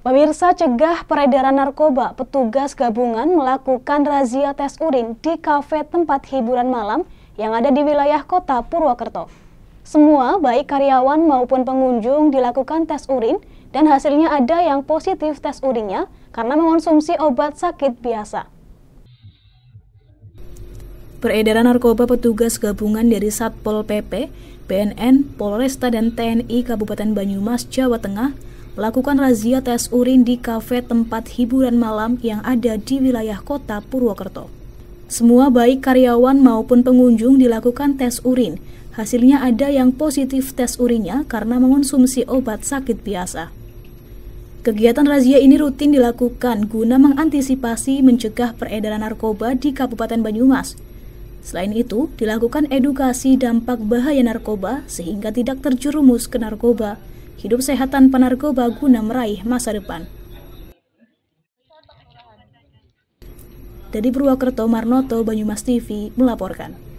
Pemirsa cegah peredaran narkoba, petugas gabungan melakukan razia tes urin di kafe tempat hiburan malam yang ada di wilayah kota Purwokerto. Semua, baik karyawan maupun pengunjung dilakukan tes urin dan hasilnya ada yang positif tes urinnya karena mengonsumsi obat sakit biasa. Peredaran narkoba petugas gabungan dari Satpol PP, BNN, Polresta, dan TNI Kabupaten Banyumas, Jawa Tengah melakukan razia tes urin di kafe tempat hiburan malam yang ada di wilayah kota Purwokerto. Semua baik karyawan maupun pengunjung dilakukan tes urin. Hasilnya ada yang positif tes urinnya karena mengonsumsi obat sakit biasa. Kegiatan razia ini rutin dilakukan guna mengantisipasi mencegah peredaran narkoba di Kabupaten Banyumas. Selain itu, dilakukan edukasi dampak bahaya narkoba sehingga tidak terjerumus ke narkoba hidup sehat tanpa narkoba guna meraih masa depan. Dari Purwokerto, Marnoto, Banyumas TV melaporkan.